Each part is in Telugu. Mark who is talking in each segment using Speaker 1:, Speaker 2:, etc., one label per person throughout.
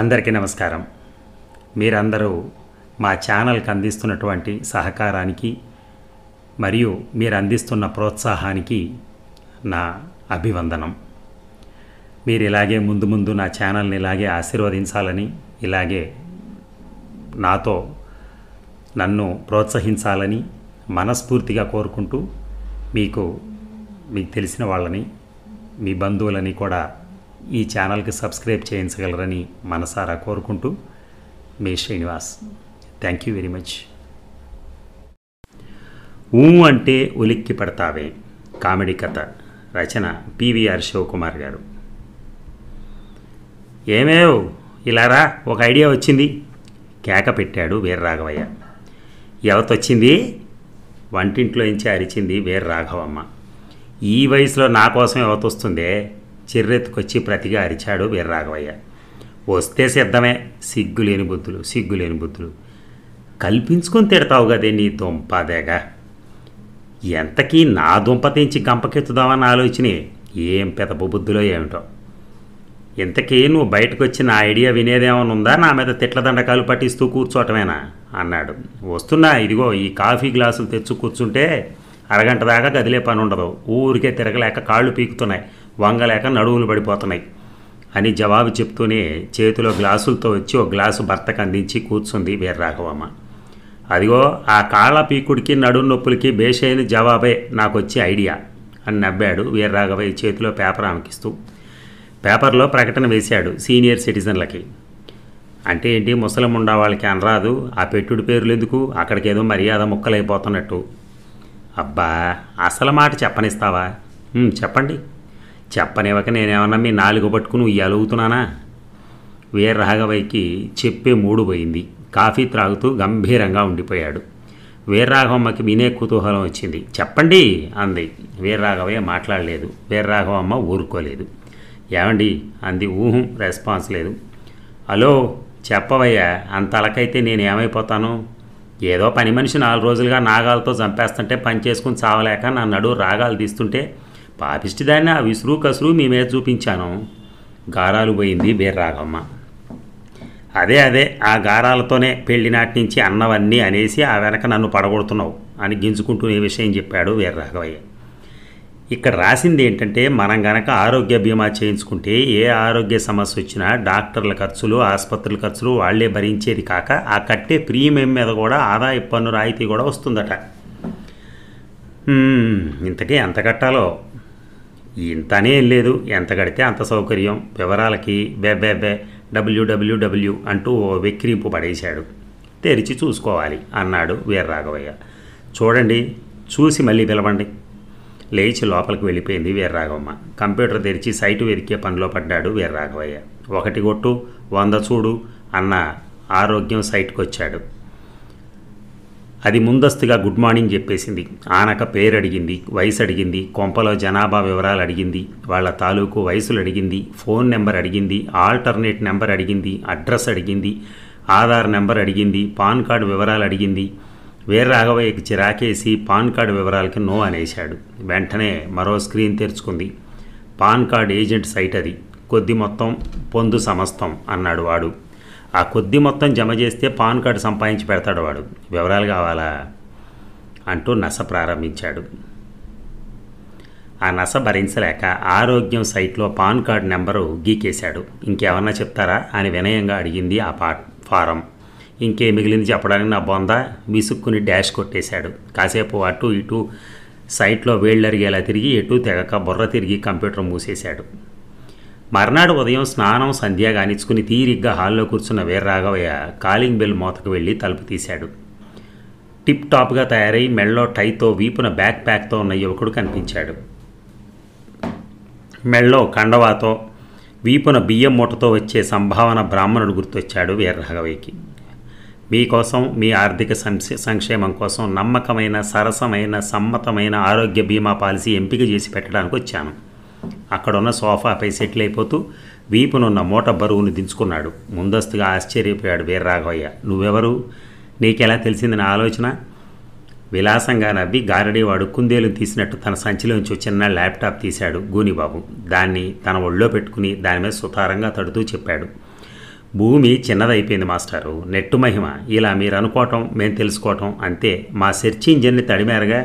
Speaker 1: అందరికీ నమస్కారం మీరందరూ మా ఛానల్కి అందిస్తున్నటువంటి సహకారానికి మరియు మీరు అందిస్తున్న ప్రోత్సాహానికి నా అభివందనం మీరు ఇలాగే ముందు ముందు నా ఛానల్ని ఇలాగే ఆశీర్వదించాలని ఇలాగే నాతో నన్ను ప్రోత్సహించాలని మనస్ఫూర్తిగా కోరుకుంటూ మీకు మీకు తెలిసిన వాళ్ళని మీ బంధువులని కూడా ఈ ఛానల్కి సబ్స్క్రైబ్ చేయించగలరని మనసారా కోరుకుంటూ మీ Srinivas thank you very much ఊ అంటే ఉలిక్కి పడతావే కామెడీ కథ రచన పివిఆర్ శివకుమార్ గారు ఏమేవ్ ఇలారా ఒక ఐడియా వచ్చింది కేక పెట్టాడు వీర్రాఘవయ్య ఎవతొచ్చింది వంటింట్లోంచి అరిచింది వేరు రాఘవమ్మ ఈ వయసులో నా కోసం యువతొస్తుందే చిర్రెత్తుకొచ్చి ప్రతిగా అరిచాడు వీర రాఘవయ్య వస్తే సిద్ధమే సిగ్గులేని బుద్ధులు సిగ్గులేని బుద్ధులు కల్పించుకొని తిడతావు కదే నీ దుంపదేగా ఎంతకీ నా దుంప తెంచి గంపకెత్తుదామని ఆలోచన ఏం పెదపు బుద్ధులో ఏమిటో ఇంతకీ నువ్వు బయటకు వచ్చి నా ఐడియా ఉందా నా మీద తిట్ల దండకాలు పట్టిస్తూ కూర్చోవటమేనా అన్నాడు వస్తున్నా ఇదిగో ఈ కాఫీ గ్లాసులు తెచ్చు కూర్చుంటే అరగంట దాకా గదిలే పని ఉండదు ఊరికే తిరగలేక కాళ్ళు పీకుతున్నాయి వంగలేక నడువులు పడిపోతున్నాయి అని జవాబు చెప్తూనే చేతిలో గ్లాసులతో వచ్చి ఒక గ్లాసు భర్తకు అందించి కూర్చుంది వీర్రాఘవమ్మ అదిగో ఆ కాళ్ళ పీకుడికి నడుము నొప్పులకి బేషైన జవాబే నాకు వచ్చే ఐడియా అని నవ్వాడు వీర్రాఘవయ్య చేతిలో పేపర్ ఆమెకిస్తూ పేపర్లో ప్రకటన వేశాడు సీనియర్ సిటిజన్లకి అంటే ఏంటి ముసలముండా వాళ్ళకి అనరాదు ఆ పెట్టుడు పేర్లు ఎందుకు అక్కడికేదో మర్యాద ముక్కలైపోతున్నట్టు అబ్బా అసలు మాట చెప్పనిస్తావా చెప్పండి చెప్పనివ్వక నేనేమన్నా మీ నాలుగు పట్టుకుని ఉయ్యాలవుతున్నానా రాఘవయ్యకి చెప్పే మూడు పోయింది కాఫీ త్రాగుతూ గంభీరంగా ఉండిపోయాడు వీర్రాఘవమ్మకి వినే కుతూహలం వచ్చింది చెప్పండి అంది వీర్రాఘవయ్య మాట్లాడలేదు వీర్రాఘవమ్మ ఊరుకోలేదు ఏమండి అంది ఊహం రెస్పాన్స్ లేదు హలో చెప్పవయ్యా అంత అలకైతే నేనేమైపోతాను ఏదో పని మనిషి నాలుగు రోజులుగా నాగాలతో చంపేస్తుంటే పని చేసుకుని చావలేక నా నడు రాగాలు తీస్తుంటే పాపిష్టిదాన్ని ఆ విసురు కసురు మీ మీద చూపించాను గారాలు పోయింది బీర్రాగమ్మ అదే అదే ఆ గారాలతోనే పెళ్లినాటి నుంచి అన్నవన్నీ అనేసి ఆ వెనక నన్ను పడగొడుతున్నావు అని గింజుకుంటూ ఈ విషయం చెప్పాడు వీర్రాఘవయ్య ఇక్కడ రాసింది ఏంటంటే మనం గనక ఆరోగ్య బీమా చేయించుకుంటే ఏ ఆరోగ్య సమస్య వచ్చినా డాక్టర్ల ఖర్చులు ఆసుపత్రుల ఖర్చులు వాళ్లే భరించేది కాక ఆ కట్టే ప్రీమియం మీద కూడా ఆదాయ పన్ను రాయితీ కూడా వస్తుందట ఇంతకీ ఎంత కట్టాలో ఇంతనే లేదు ఎంత కడితే అంత సౌకర్యం వివరాలకి బే బే బే డబ్ల్యూడబ్ల్యూడబ్ల్యూ అంటూ వెక్రింపు పడేశాడు తెరిచి చూసుకోవాలి అన్నాడు వీర్రాఘవయ్య చూడండి చూసి మళ్ళీ పిలవండి లేచి లోపలికి వెళ్ళిపోయింది వీర్రాఘవమ్మ కంప్యూటర్ తెరిచి సైటు వెరికే పనిలో పడ్డాడు వీర్రాఘవయ్య ఒకటి కొట్టు వంద చూడు అన్న ఆరోగ్యం సైట్కి వచ్చాడు అది ముందస్తుగా గుడ్ మార్నింగ్ చెప్పేసింది ఆనక పేరు అడిగింది వయసు అడిగింది కొంపలో జనాభా వివరాలు అడిగింది వాళ్ళ తాలూకు వయసులు అడిగింది ఫోన్ నెంబర్ అడిగింది ఆల్టర్నేట్ నెంబర్ అడిగింది అడ్రస్ అడిగింది ఆధార్ నెంబర్ అడిగింది పాన్ కార్డు వివరాలు అడిగింది వీర్రాఘవయ్యకి చిరాకేసి పాన్ కార్డు వివరాలకి నో అనేశాడు వెంటనే మరో స్క్రీన్ తెరుచుకుంది పాన్ కార్డ్ ఏజెంట్ సైట్ అది కొద్ది మొత్తం పొందు సమస్తం అన్నాడు వాడు ఆ కొద్ది మొత్తం జమ చేస్తే పాన్ కార్డు సంపాదించి పెడతాడు వాడు వివరాలు కావాలా అంటూ నస ప్రారంభించాడు ఆ నస భరించలేక ఆరోగ్యం సైట్లో పాన్ కార్డు నెంబరు గీకేశాడు ఇంకేమన్నా చెప్తారా అని వినయంగా అడిగింది ఆ పా ఫారం ఇంకే మిగిలింది చెప్పడానికి నా బొంద విసుక్కుని డాష్ కొట్టేశాడు కాసేపు అటు ఇటు సైట్లో వేళ్ళరిగేలా తిరిగి ఎటు తెగక బుర్ర తిరిగి కంప్యూటర్ మూసేశాడు మర్నాడు ఉదయం స్నానం సంధ్య గానించుకుని తీరిగ్గా హాల్లో కూర్చున్న వీర్రాఘవయ్య కాలింగ్ బెల్ మోతకు వెళ్ళి తలుపు తీశాడు టిప్ టాప్గా తయారై మెళ్ళో టైతో వీపున బ్యాక్ ప్యాక్తో ఉన్న యువకుడు కనిపించాడు మెళ్ళో కండవాతో వీపున బియ్యం మూటతో వచ్చే సంభావన బ్రాహ్మణుడు గుర్తొచ్చాడు వీరరాఘవయ్యకి మీకోసం మీ ఆర్థిక సంక్షేమం కోసం నమ్మకమైన సరసమైన సమ్మతమైన ఆరోగ్య బీమా పాలసీ ఎంపిక చేసి పెట్టడానికి వచ్చాను అక్కడున్న సోఫాపై సెటిల్ అయిపోతూ వీపునున్న మూట బరువును దించుకున్నాడు ముందస్తుగా ఆశ్చర్యపోయాడు వీర్రాఘవయ్య నువ్వెవరు నీకెలా తెలిసింది నా ఆలోచన విలాసంగా నవ్వి గారడీవాడు కుందేలు తీసినట్టు తన సంచిలోంచి చిన్న ల్యాప్టాప్ తీశాడు గూనిబాబు దాన్ని తన ఒళ్ళో పెట్టుకుని దాని మీద సుతారంగా తడుతూ చెప్పాడు భూమి చిన్నదైపోయింది మాస్టారు నెట్టు మహిమ ఇలా మీరు అనుకోవటం మేము తెలుసుకోవటం అంతే మా సెర్చ్ ఇంజిన్ని తడిమేరగా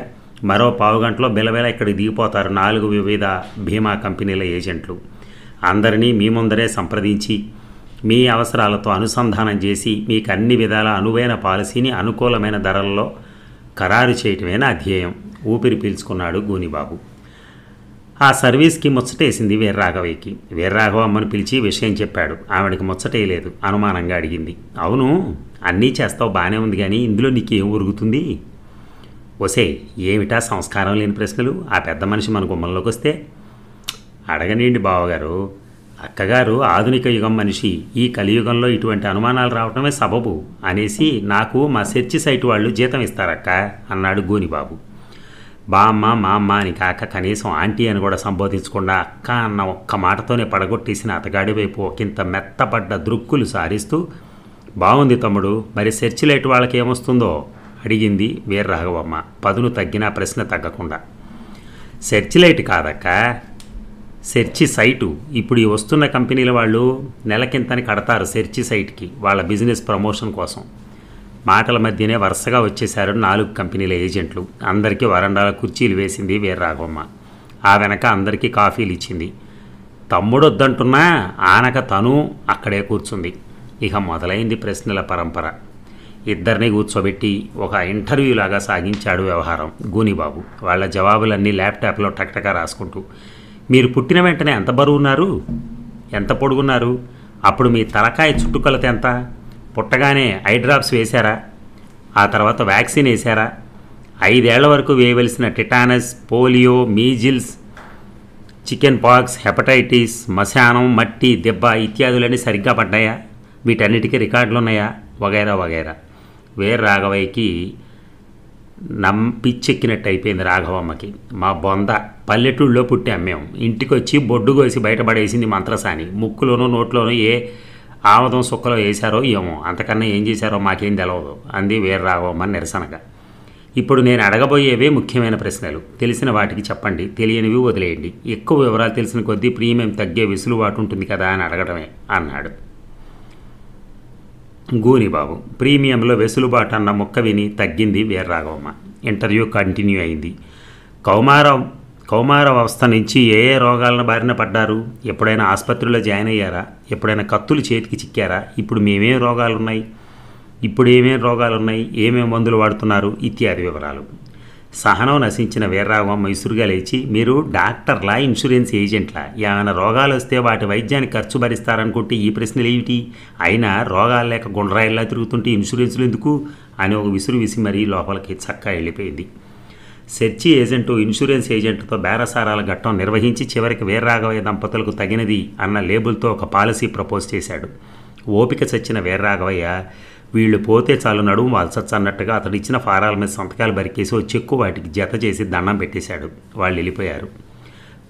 Speaker 1: మరో పావుగంటలో బిలబెల ఇక్కడికి దిగిపోతారు నాలుగు వివిధ బీమా కంపెనీల ఏజెంట్లు అందరినీ మీ ముందరే సంప్రదించి మీ అవసరాలతో అనుసంధానం చేసి మీకు అన్ని విధాల అనువైన పాలసీని అనుకూలమైన ధరల్లో ఖరారు చేయటమే నా ధ్యేయం ఊపిరి పీల్చుకున్నాడు గూనిబాబు ఆ సర్వీస్కి ముచ్చటేసింది వీర్రాఘవయ్యకి వీర్రాఘవ అమ్మను పిలిచి విషయం చెప్పాడు ఆవిడకి ముచ్చటేయలేదు అనుమానంగా అడిగింది అవును అన్నీ చేస్తావు బాగానే ఉంది కానీ ఇందులో నీకేం ఉరుగుతుంది ఒసే ఏమిటా సంస్కారం లేని ప్రశ్నలు ఆ పెద్ద మనిషి మన గుమ్మంలోకి వస్తే అడగనండి బావగారు అక్కగారు ఆధునిక యుగం మనిషి ఈ కలియుగంలో ఇటువంటి అనుమానాలు రావటమే సబబు అనేసి నాకు మా చర్చి సైట్ వాళ్ళు జీతం ఇస్తారక్క అన్నాడు గోనిబాబు బామ్మ మా అమ్మ అని కాక కనీసం ఆంటీ అని కూడా సంబోధించకుండా అక్క అన్న ఒక్క మాటతోనే పడగొట్టేసిన అతగాడి వైపు ఒకంత మెత్తపడ్డ దృక్కులు సారిస్తూ బాగుంది తమ్ముడు మరి సెర్చ్ లైట్ వాళ్ళకేమొస్తుందో అడిగింది వీర రాఘవమ్మ పదును తగ్గినా ప్రశ్న తగ్గకుండా సెర్చ్ లైట్ కాదక్క సెర్చి సైటు ఇప్పుడు ఈ వస్తున్న కంపెనీల వాళ్ళు నెలకింతని కడతారు సెర్చి సైట్కి వాళ్ళ బిజినెస్ ప్రమోషన్ కోసం మాటల మధ్యనే వరుసగా వచ్చేశారు నాలుగు కంపెనీల ఏజెంట్లు అందరికీ వరండాల కుర్చీలు వేసింది వీర్రాఘవమ్మ ఆ వెనక అందరికీ కాఫీలు ఇచ్చింది తమ్ముడు వద్దంటున్నా ఆనక తను అక్కడే కూర్చుంది ఇక మొదలైంది ప్రశ్నల పరంపర ఇద్దరిని కూర్చోబెట్టి ఒక ఇంటర్వ్యూలాగా సాగించాడు వ్యవహారం గూనిబాబు వాళ్ళ జవాబులన్నీ ల్యాప్టాప్లో టక్టకా రాసుకుంటూ మీరు పుట్టిన వెంటనే ఎంత బరువున్నారు ఎంత పొడుగున్నారు అప్పుడు మీ తలకాయ చుట్టుకొలత ఎంత పుట్టగానే ఐ డ్రాప్స్ వేశారా ఆ తర్వాత వ్యాక్సిన్ వేశారా ఐదేళ్ల వరకు వేయవలసిన tetanus polio measles chickenpox hepatitis మశానం మట్టి దెబ్బ ఇత్యాదులన్నీ సరిగ్గా పడ్డాయా వీటన్నిటికీ రికార్డులు ఉన్నాయా వగైరా వగైరా వేరు రాఘవయ్యకి నమ్ పిచ్చెక్కినట్టు అయిపోయింది రాఘవమ్మకి మా బొంద పల్లెటూళ్ళలో పుట్టి అమ్మేం ఇంటికి వచ్చి బొడ్డు కోసి బయటపడేసింది మంత్రసాని ముక్కులోనూ నోట్లోనూ ఏ ఆమదం సుక్కలో వేశారో ఏమో అంతకన్నా ఏం చేశారో మాకేం తెలవదు అంది వీర్రాఘవమ్మ నిరసనగా ఇప్పుడు నేను అడగబోయేవే ముఖ్యమైన ప్రశ్నలు తెలిసిన వాటికి చెప్పండి తెలియనివి వదిలేయండి ఎక్కువ వివరాలు తెలిసిన కొద్దీ ప్రీమియం తగ్గే వెసులుబాటు ఉంటుంది కదా అని అడగడమే అన్నాడు గూనిబాబు ప్రీమియంలో వెసులుబాటు అన్న ముక్క విని తగ్గింది వీర్రాఘవమ్మ ఇంటర్వ్యూ కంటిన్యూ అయింది కౌమారం అవస్థ నుంచి ఏ ఏ రోగాలను బారిన పడ్డారు ఎప్పుడైనా ఆసుపత్రిలో జాయిన్ అయ్యారా ఎప్పుడైనా కత్తులు చేతికి చిక్కారా ఇప్పుడు మేమేం రోగాలు ఉన్నాయి ఇప్పుడు ఏమేం రోగాలు ఉన్నాయి ఏమేం మందులు వాడుతున్నారు ఇత్యాది వివరాలు సహనం నశించిన వీర్రాఘవం మైసూరుగా లేచి మీరు డాక్టర్లా ఇన్సూరెన్స్ ఏజెంట్లా ఏమైనా రోగాలు వస్తే వాటి వైద్యాన్ని ఖర్చు భరిస్తారనుకుంటే ఈ ప్రశ్నలు ఏమిటి అయినా రోగాలు లేక గుండ్రాయిల్లా తిరుగుతుంటే ఇన్సూరెన్సులు ఎందుకు అని ఒక విసురు విసి మరీ లోపలికి చక్కా వెళ్ళిపోయింది సెర్చి ఏజెంటు ఇన్సూరెన్స్ ఏజెంటుతో బేరసారాల ఘట్టం నిర్వహించి చివరికి వీర్రాఘవయ్య దంపతులకు తగినది అన్న లేబుల్తో ఒక పాలసీ ప్రపోజ్ చేశాడు ఓపిక చచ్చిన వీర్రాఘవయ్య వీళ్ళు పోతే చాలు నడుము వాల్సొచ్చు అన్నట్టుగా అతడిచ్చిన ఫారాల మీద సంతకాలు బరికేసి ఓ చెక్కు వాటికి జత చేసి దండం పెట్టేశాడు వాళ్ళు వెళ్ళిపోయారు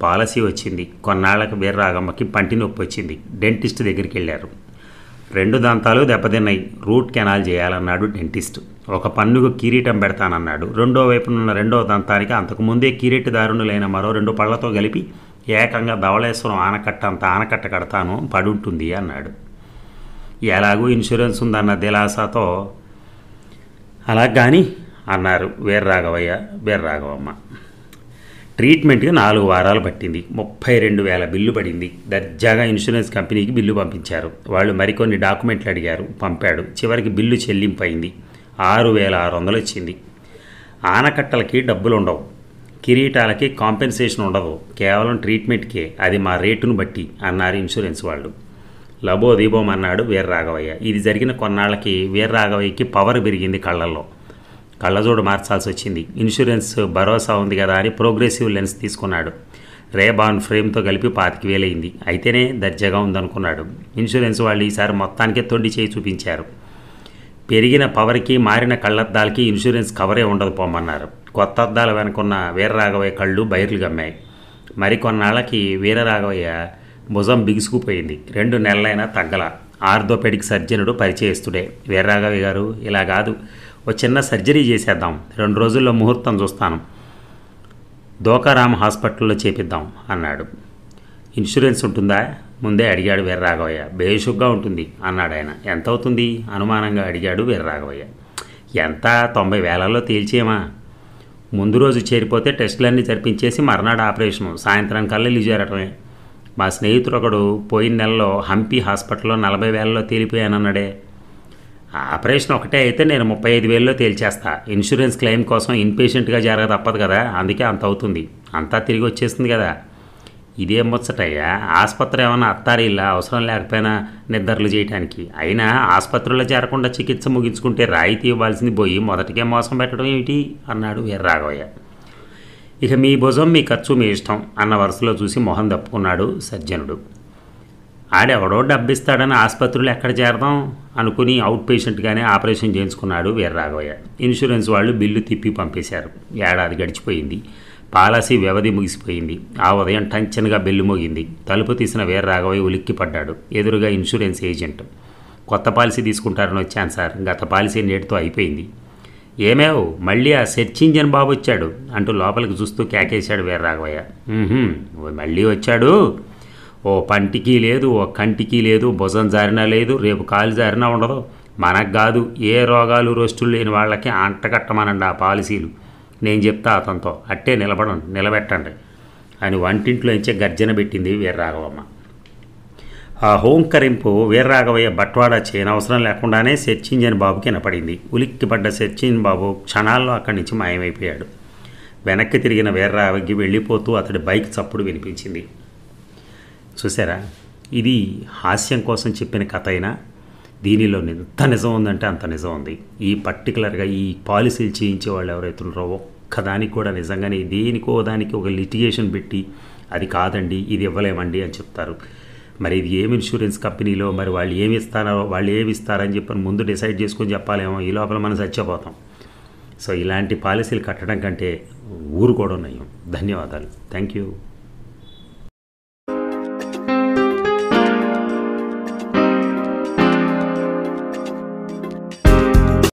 Speaker 1: పాలసీ వచ్చింది కొన్నాళ్ళకి వీర్రాగమ్మకి పంటి నొప్పి వచ్చింది డెంటిస్ట్ దగ్గరికి వెళ్ళారు రెండు దంతాలు దెబ్బతిన్నాయి రూట్ కెనాల్ చేయాలన్నాడు డెంటిస్ట్ ఒక పన్నుకు కిరీటం పెడతానన్నాడు రెండో వైపునున్న రెండో దంతానికి అంతకుముందే కిరీటదారుణులైన మరో రెండు పళ్లతో కలిపి ఏకంగా ధవళేశ్వరం ఆనకట్ట అంత ఆనకట్ట కడతాను పడుంటుంది అన్నాడు ఎలాగూ ఇన్సూరెన్స్ ఉందన్న దిలాసాతో అలా కానీ అన్నారు వీర్రాఘవయ్య వీర్రాఘవమ్మ ట్రీట్మెంట్కి నాలుగు వారాలు పట్టింది ముప్పై రెండు వేల బిల్లు పడింది దర్జాగా ఇన్సూరెన్స్ కంపెనీకి బిల్లు పంపించారు వాళ్ళు మరికొన్ని డాక్యుమెంట్లు అడిగారు పంపాడు చివరికి బిల్లు చెల్లింపు అయింది ఆరు వేల ఆరు వందలు ఇచ్చింది ఆనకట్టలకి డబ్బులు ఉండవు కిరీటాలకి కాంపెన్సేషన్ ఉండదు కేవలం ట్రీట్మెంట్కే అది మా రేటును బట్టి అన్నారు ఇన్సూరెన్స్ వాళ్ళు దీబోం అన్నాడు వీర్రాఘవయ్య ఇది జరిగిన కొన్నాళ్ళకి వీర్రాఘవయ్యకి పవర్ పెరిగింది కళ్ళల్లో కళ్ళజోడు మార్చాల్సి వచ్చింది ఇన్సూరెన్స్ భరోసా ఉంది కదా అని ప్రోగ్రెసివ్ లెన్స్ తీసుకున్నాడు రేబాన్ ఫ్రేమ్తో కలిపి పాతికి వేలైంది అయితేనే దర్జాగా ఉందనుకున్నాడు ఇన్సూరెన్స్ వాళ్ళు ఈసారి మొత్తానికే తొండి చేయి చూపించారు పెరిగిన పవర్కి మారిన కళ్ళద్దాలకి ఇన్సూరెన్స్ కవరే ఉండదు పోమన్నారు కొత్త అద్దాల వెనుకున్న వీరరాఘవయ్య కళ్ళు బైర్లు గమ్మాయి మరికొన్నాళ్ళకి వీరరాఘవయ్య భుజం బిగుసుకుపోయింది రెండు నెలలైనా తగ్గల ఆర్థోపెడిక్ సర్జనుడు పరిచయస్తుడే వీరరాఘవయ్య గారు ఇలా కాదు ఓ చిన్న సర్జరీ చేసేద్దాం రెండు రోజుల్లో ముహూర్తం చూస్తాను దోకారామ్ హాస్పిటల్లో చేపిద్దాం అన్నాడు ఇన్సూరెన్స్ ఉంటుందా ముందే అడిగాడు వీర్రాఘవయ్య బేషుగ్గా ఉంటుంది అన్నాడు ఆయన ఎంత అవుతుంది అనుమానంగా అడిగాడు వీర్రాఘవయ్య ఎంత తొంభై వేలలో తేల్చేమా ముందు రోజు చేరిపోతే టెస్టులన్నీ జరిపించేసి మర్నాడు ఆపరేషను సాయంత్రం కల్లా లిజేరటమే మా స్నేహితుడు ఒకడు పోయిన నెలలో హంపి హాస్పిటల్లో నలభై వేలలో తేలిపోయానన్నాడే ఆపరేషన్ ఒకటే అయితే నేను ముప్పై ఐదు వేలలో తేల్చేస్తా ఇన్సూరెన్స్ క్లెయిమ్ కోసం ఇన్పేషెంట్గా జరగ తప్పదు కదా అందుకే అంత అవుతుంది అంతా తిరిగి వచ్చేస్తుంది కదా ఇదే ముచ్చటయ్యా ఆసుపత్రి ఏమైనా అత్తారిల్లా అవసరం లేకపోయినా నిద్రలు చేయటానికి అయినా ఆసుపత్రిలో చేరకుండా చికిత్స ముగించుకుంటే రాయితీ ఇవ్వాల్సింది పోయి మొదటికే మోసం పెట్టడం ఏమిటి అన్నాడు వీర్రాఘవయ్య ఇక మీ భుజం మీ ఖర్చు మీ ఇష్టం అన్న వరుసలో చూసి మొహం తప్పుకున్నాడు సజ్జనుడు ఆడెవడో డబ్బిస్తాడని ఆసుపత్రులు ఎక్కడ చేరదాం అనుకుని అవుట్ పేషెంట్గానే ఆపరేషన్ చేయించుకున్నాడు వీర్రాఘవయ్య ఇన్సూరెన్స్ వాళ్ళు బిల్లు తిప్పి పంపేశారు ఏడాది గడిచిపోయింది పాలసీ వ్యవధి ముగిసిపోయింది ఆ ఉదయం టంచన్గా బెల్లు మోగింది తలుపు తీసిన వేర రాఘవయ్య ఉలిక్కిపడ్డాడు ఎదురుగా ఇన్సూరెన్స్ ఏజెంట్ కొత్త పాలసీ తీసుకుంటారని వచ్చాను సార్ గత పాలసీ నేటితో అయిపోయింది ఏమేవ్ మళ్ళీ ఆ సెర్చ్ ఇంజన్ బాబు వచ్చాడు అంటూ లోపలికి చూస్తూ కేకేశాడు వేర రాఘవయ్య మళ్ళీ వచ్చాడు ఓ పంటికి లేదు ఓ కంటికి లేదు భుజం జారినా లేదు రేపు కాలు జారినా ఉండదు మనకు కాదు ఏ రోగాలు రోస్టులు లేని వాళ్ళకి అంటకట్టమనండి ఆ పాలసీలు నేను చెప్తా అతనితో అట్టే నిలబడండి నిలబెట్టండి అని వంటింట్లోంచే గర్జన పెట్టింది వీర్రాఘవమ్మ ఆ హోంకరింపు వీర్రాఘవయ్య బట్వాడా చేయనవసరం లేకుండానే సెర్చ్ అని బాబుకి వినపడింది ఉలిక్కిపడ్డ పడ్డ ఇంజన్ బాబు క్షణాల్లో అక్కడి నుంచి మాయమైపోయాడు వెనక్కి తిరిగిన వీర్రాఘవకి వెళ్ళిపోతూ అతడి బైక్ చప్పుడు వినిపించింది చూసారా ఇది హాస్యం కోసం చెప్పిన కథ అయినా దీనిలో ఎంత నిజం ఉందంటే అంత నిజం ఉంది ఈ పర్టికులర్గా ఈ పాలసీలు చేయించే వాళ్ళు ఎవరైతున్నారో ఒక్కదానికి కూడా నిజంగానే దేనికో దానికి ఒక లిటిగేషన్ పెట్టి అది కాదండి ఇది ఇవ్వలేమండి అని చెప్తారు మరి ఇది ఏమి ఇన్సూరెన్స్ కంపెనీలో మరి వాళ్ళు ఏమి ఇస్తారో వాళ్ళు ఏమి ఇస్తారని చెప్పని ముందు డిసైడ్ చేసుకొని చెప్పాలేమో ఈ లోపల మనం చచ్చిపోతాం సో ఇలాంటి పాలసీలు కట్టడం కంటే ఊరుకోవడం నయం ధన్యవాదాలు థ్యాంక్ యూ